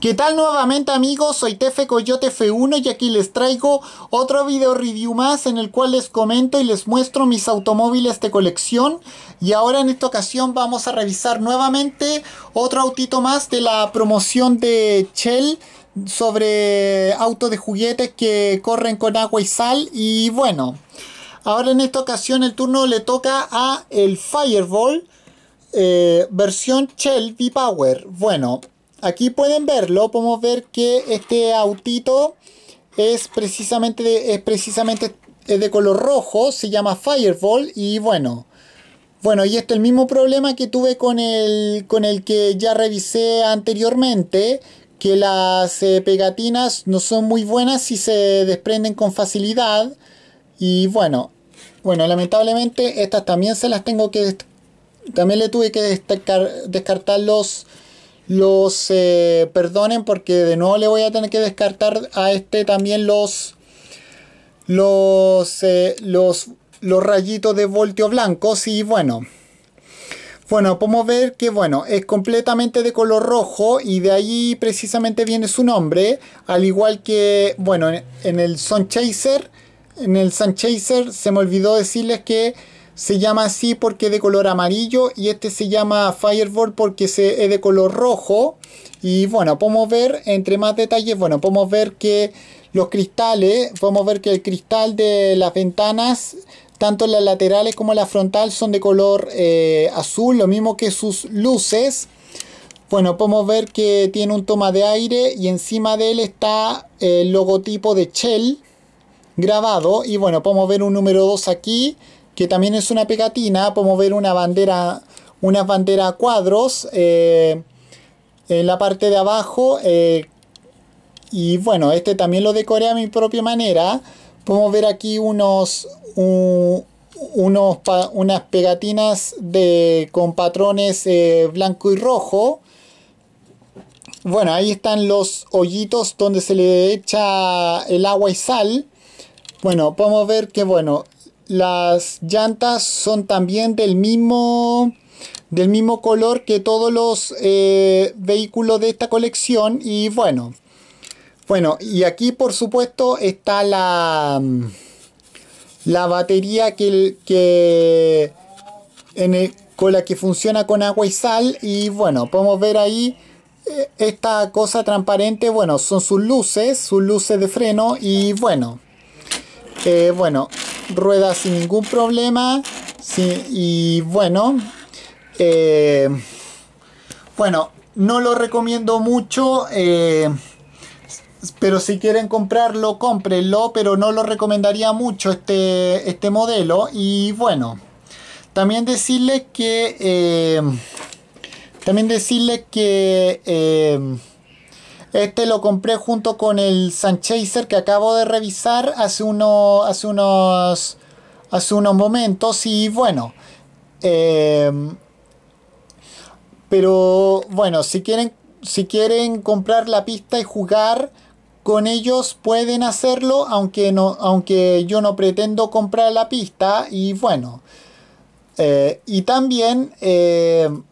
¿Qué tal nuevamente amigos? Soy Tefe Coyote F1 y aquí les traigo otro video review más en el cual les comento y les muestro mis automóviles de colección y ahora en esta ocasión vamos a revisar nuevamente otro autito más de la promoción de Shell sobre autos de juguetes que corren con agua y sal y bueno, ahora en esta ocasión el turno le toca a el Fireball eh, versión Shell V-Power. Bueno, aquí pueden verlo, podemos ver que este autito es precisamente de, es precisamente de color rojo, se llama Fireball y bueno, bueno, y esto es el mismo problema que tuve con el, con el que ya revisé anteriormente, que las eh, pegatinas no son muy buenas si se desprenden con facilidad y bueno, bueno, lamentablemente estas también se las tengo que también le tuve que descartar los los eh, perdonen porque de nuevo le voy a tener que descartar a este también los los eh, los los rayitos de voltio blancos y bueno bueno, podemos ver que bueno, es completamente de color rojo y de ahí precisamente viene su nombre, al igual que bueno, en el Sun Chaser, en el Sun Chaser se me olvidó decirles que se llama así porque es de color amarillo y este se llama Fireball porque es de color rojo. Y bueno, podemos ver, entre más detalles, bueno, podemos ver que los cristales, podemos ver que el cristal de las ventanas, tanto las laterales como la frontal, son de color eh, azul, lo mismo que sus luces. Bueno, podemos ver que tiene un toma de aire y encima de él está eh, el logotipo de Shell grabado. Y bueno, podemos ver un número 2 aquí que también es una pegatina, podemos ver una bandera, una bandera a cuadros eh, en la parte de abajo. Eh, y bueno, este también lo decoré a mi propia manera. Podemos ver aquí unos, unas pegatinas de, con patrones eh, blanco y rojo. Bueno, ahí están los hoyitos donde se le echa el agua y sal. Bueno, podemos ver que bueno, las llantas son también del mismo, del mismo color que todos los eh, vehículos de esta colección. Y bueno, bueno, y aquí por supuesto está la, la batería que, que con la que funciona con agua y sal. Y bueno, podemos ver ahí eh, esta cosa transparente. Bueno, son sus luces, sus luces de freno. Y bueno, eh, bueno, rueda sin ningún problema. y bueno, eh, bueno, no lo recomiendo mucho. Eh, pero si quieren comprarlo, cómprenlo, pero no lo recomendaría mucho este, este modelo. Y bueno, también decirles que... Eh, también decirles que... Este lo compré junto con el Sanchaser que acabo de revisar hace, hace, unos, hace unos momentos y bueno. Em, pero bueno, si quieren, si quieren comprar la pista y jugar con ellos pueden hacerlo, aunque, no, aunque yo no pretendo comprar la pista y bueno. Eh, y también... Em,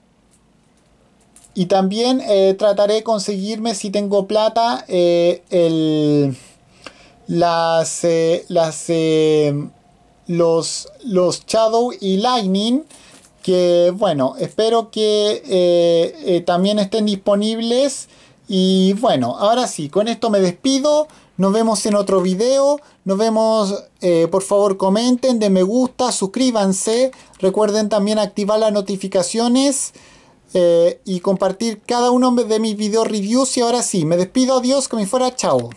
y también eh, trataré de conseguirme, si tengo plata, eh, las, eh, los, los Shadow y Lightning. Que bueno, espero que también estén disponibles. Y bueno, ahora sí, con esto me despido. Nos vemos en otro video. Nos vemos, por favor comenten, de me gusta, suscríbanse. Recuerden también activar las notificaciones. Eh, y compartir cada uno de mis video reviews. Y ahora sí, me despido, adiós, que me fuera, chao.